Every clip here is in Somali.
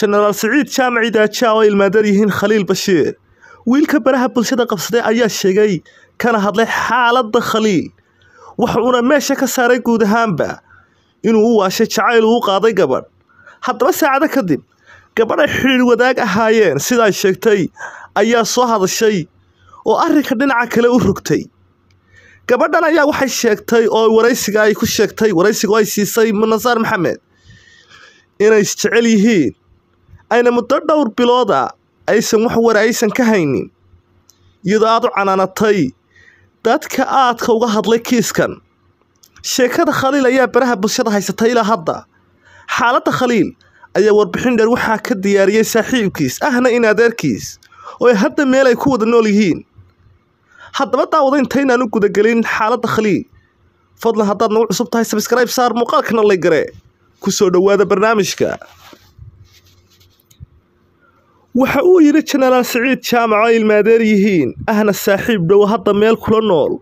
jenaraal siciid jaamac idaaja oo ilmaadar yihiin khaliil bashiir wiilka baraha bulshada qabsaday ayaa sheegay kana hadlay xaaladda khaliil uuna meesha ka saaray guud ahaanba inuu u waashay jacayl uu u qaaday gabadh haddaba saacado kadib gabadh ay xidhiir wadaag ahaayeen sidaay sheegtay ayaa soo hadashay oo arrinka dhinaca kale u rogtay gabadhan ayaa waxay sheegtay oo waraysiga ay ku sheegtay waraysigu ay siisay munasaar maxamed inay is-jecel yihiin ayna muddo dhowr bilooda aysan wax waraysan ka haynin iyadoo aad u canaanatay dadka aadka uga hadlay kiiskan sheekada khaliil ayaa baraha bulshada haysata ilaa hadda xaaladda khaliil ayaa warbixin dheer waxaa ka diyaariyey saaxiibkiis ahna in adeerkiis oo hadda meel ay ku wada nool yihiin haddaba daawada intaynaan u gudagelin xaaladda khaliil fadlan haddaad nagu cusub tahay sabskrayb saar muuqaalkana lay gare ku soo dhowaada barnaamijka Waxa uu yidhi jenaraal Siciid jaamaco waa ilmaadeer yihiin, ahna saaxiib dhow, hadda meel kula nool.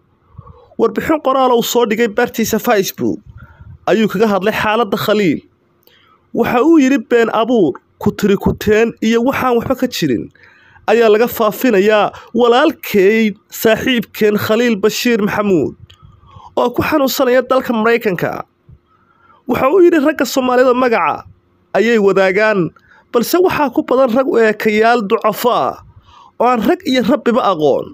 Warbixin qoraal uu soo dhigay bartiisa Facebook ayuu kaga hadlay xaaladda Khaliil. Waxa uu yidhi been abuur, ku tiri kuteen iyo waxaan waxba ka jirin ayaa laga faafinayaa walaalkeyn saaxiibkeen Khaliil Bashiir Maxamuud oo ku xanuunsanaya dalka Maraykanka. Waxa uu yidhi ragga Soomaalida magaca ayay wadaagaan balse waxaa ku badan rag u eekayaal ducafaa oo aan rag iyo rabbiba aqoon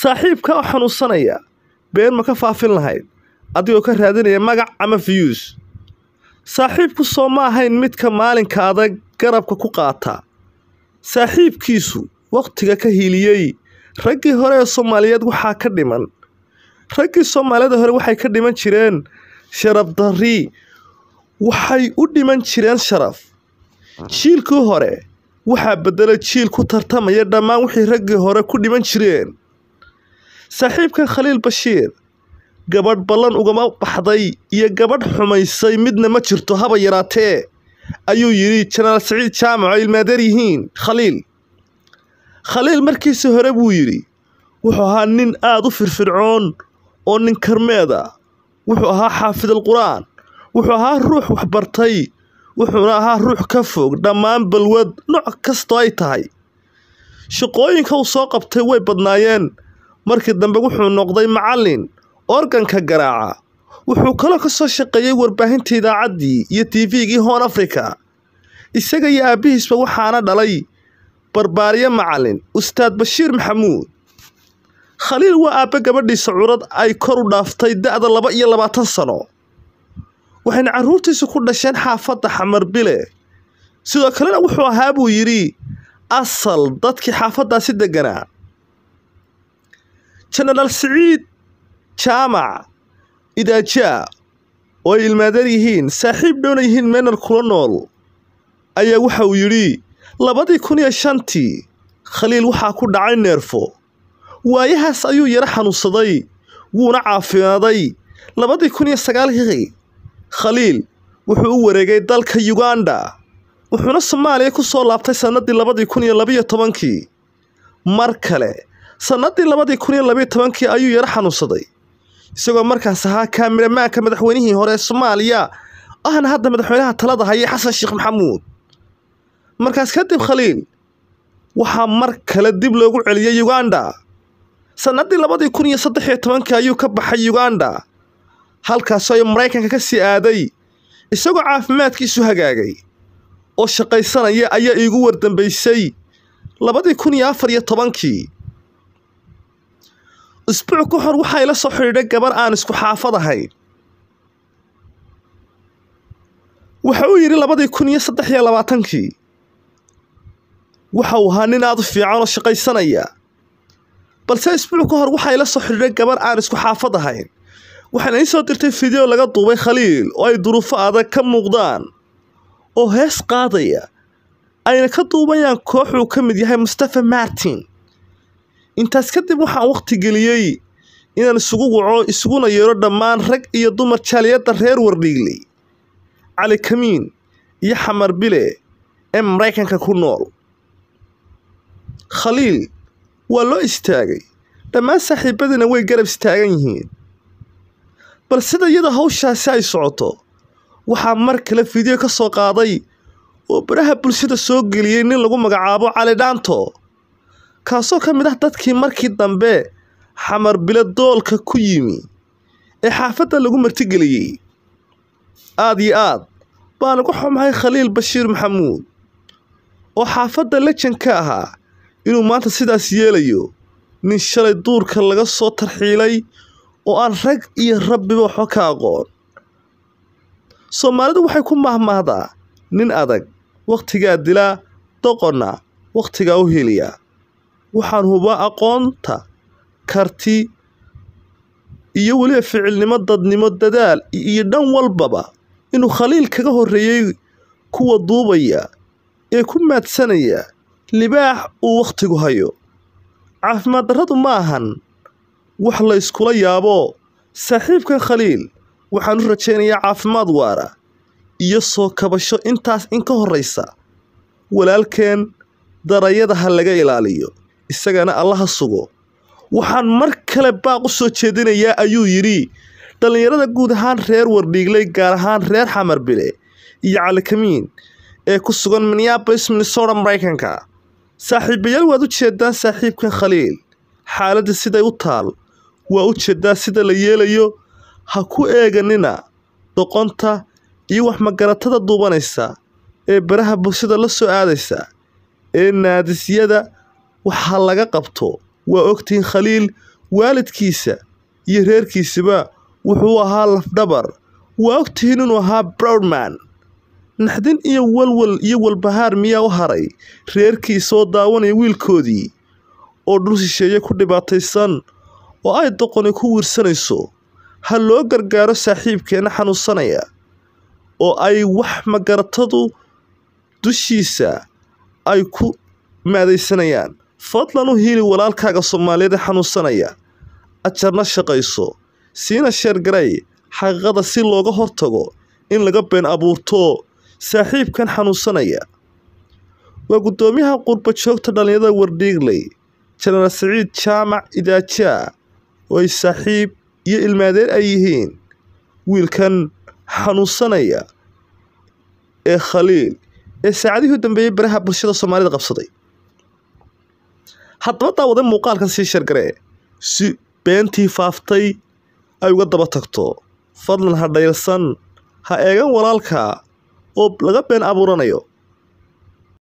saaxiibka oo xanuunsanaya been ma ka faafin lahayd adigoo ka raadinaya magac ama fiyuus saaxiibku soo ma ahayn midka maalinka adag garabka ku qaata saaxiibkiisu wakhtiga ka hiiliyey raggii hore ee soomaaliyeed waxaa ka dhiman raggii soomaaliyada hore waxay ka dhiman jireen sharaf darri waxay u dhiman jireen sharaf Jiilkii hore waxaa bedelay jiil ku tartamaya dhammaan wixii raggii hore ku dhiman jireen. saaxiibka Khaliil Bashiir, gabadh ballan ugama baxday iyo gabadh xumaysay midna ma jirto haba yaraatee, ayuu yidhi Janaal saciid Jaamac ay ilmaadeer yihiin Khaliil. Khaliil markiisii hore buu yidhi, wuxuu ahaa nin aad u firfircoon oo nin karmeeda ah. wuxuu ahaa xaafid al-Qur'aan, wuxuu ahaa ruux waxbartay wuxuuna ahaa ruux ka fog dhammaan balwad nooc kastoo ay tahay shaqooyinka uu soo qabtay way badnaayeen markii dambe wuxuu noqday macallin organka garaaca wuxuu kaloo ka soo shaqeeyey warbaahinta idaacaddii iyo gii hoon africa isaga iyo aabbihiisba waxaana dhalay barbaariye macallin ustaad bashiir maxamuud khaliil waa aabbe gabadhiisa curad ay kor u dhaaftay da'da laba iyo labaatan sano waxayna carruurtiisa ku dhasheen xaafadda xamar bile sidoo kalena wuxuu ahaa buu yidhi asal dadkii xaafaddaasi degganaa jenaraal siciid jaamac idaajaa oo ay ilmaadeer yihiin saaxiib dhowna yihiin meenar kula nool ayaa waxa uu yidhi labadii kun iyo shantii khaliil waxaa ku dhacay neerfo waayahaas ayuu yaro xanuunsaday wuuna caafimaaday labadii kun iyo sagaalkii khaliil wuxuu u wareegay dalka yuganda wuxuuna soomaaliya ku soo laabtay sannadii labadii kun iyo labiyo tobankii mar kale sannadii labadii kun iyo labiyo tobankii ayuu yaro xanuunsaday isagoo markaas ahaa kaamiramaanka madaxweynihii hore ee soomaaliya ahna hadda madaxweynaha talada hayay xasan sheekh maxamuud markaas kadib khaliil waxaa mar kale dib loogu celiyay yuganda sannadii labadii kun iyo saddex iyo tobankii ayuu ka baxay yuganda halkaasoo ay Mareykanka ka sii aaday isagoo caafimaadkiisu hagaagay oo shaqaysanaya ayaa iigu wardambaysay labadii kun iyo afar iyo tobankii isbuuc ka hor waxaa ila soo xidhiidhay gabar aan isku xaafad ahayn waxa uu yidhi labadii kun iyo saddex iyo labaatankii waxa uu ahaa nin aada u fiican oo shaqaysanaya balse isbuuc ka hor waxaa ila soo xidhiidhay gabar aan isku xaafad ahayn waxaan ii soo dirtay fideo laga duubay khaliil oo ay duruufo adag ka muuqdaan oo hees qaadaya ayna ka duubayaan kooxuu ka mid yahay mustafa martin intaas kadib waxaan wakhti geliyey inaan isugu waco isuguna yeero dhammaan rag iyo dumar jaaliyadda reer wardhiigley cali kamiin iyo xamar bile ee maraykanka ku nool khaliil waa loo istaagay dhammaan saaxiibadina way garab istaagan yihiin bal sida iyada hawshaasi ay socoto waxaa mar kale fidiyo ka soo qaaday oo baraha bulshada soo geliyey nin lagu magacaabo cali dhaanto kaasoo ka mid ah dadkii markii dambe xamar bilo doolka ku yimi ee xaafadda lagu martigeliyey aad iyo aad baan uga xumahay khaliil bashiir maxamuud oo xaafadda lejan ahaa inuu maanta sidaas yeelayo nin shalay duurka laga soo tarxiilay oo aan rag iyo rabbiba waxba ka aqoon soomaalidu waxay ku mahmahdaa nin adag wakhtigaa dilaa doqonna wakhtigaa u heliyaa waxaan hubaa aqoonta karti iyo weliba ficilnimo dadnimo dadaal iyo dhan walbaba inuu khaliil kaga horreeyey kuwa duubaya ee ku maadsanaya libaax uu wakhtigu hayo caafimaad darradu ma ahan wax layskula yaabo saaxiibkan khaliil waxaan u rajaynayaa caafimaad waara iyo soo kabasho intaas in ka horraysa walaalkeen darayada ha laga ilaaliyo isagana allaha sugo waxaan mar kale baaq u soo jeedinayaa ayuu yidhi dhallinyarada guud ahaan reer wardhiigley gaar ahaan reer xamarbile iyo calikamiin ee ku sugan minneabolis minnesota maraykanka saaxiibayaal waad u jeedaan saaxiibkan khaliil xaaladda siday u taal waa u ujeedaa sida la yeelayo ha ku eeganina doqonta iyo wax magaratada duubanaysa ee baraha bulshada la soo aadaysa ee naadisyada waxa laga qabto waa ogtihiin khaliil waalidkiisa iyo reerkiisaba wuxuu ahaa lafdhabar waa ogtihiin inuu ahaa broudman naxdin iyo walwal iyo walbahaar miyaa u haray reerkii daawanaya wiilkoodii oo dhul shisheeye ku dhibaataysan oo ay doqoni ku wiirsanayso ha loo gargaaro saaxiibkeena xanuunsanaya oo ay wax magaratadu dushiisa ay ku maadaysanayaan fadlan u hiili walaalkaaga soomaaliyeed ee xanuunsanaya ajarna shaqayso siina sheergaray xaqiiqada si looga hortago in laga been abuurto saaxiibkan xanuunsanaya waa guddoomiyaha qurba joogta dhallinyarada wardhiigley jenaraal siciid jaamac idaajaa oy saaxiib iyo ilmaadeer ay yihiin wiilkan xanuunsanaya ee khaliil ee saacadihii u dambeeyey baraha bulshada soomaalida qabsaday haddaba daawaday muuqaalkan sii shargaree si beentii faaftay ay uga daba tagto fadlan ha dhaylsan ha eegan walaalka oo laga been abuuranayo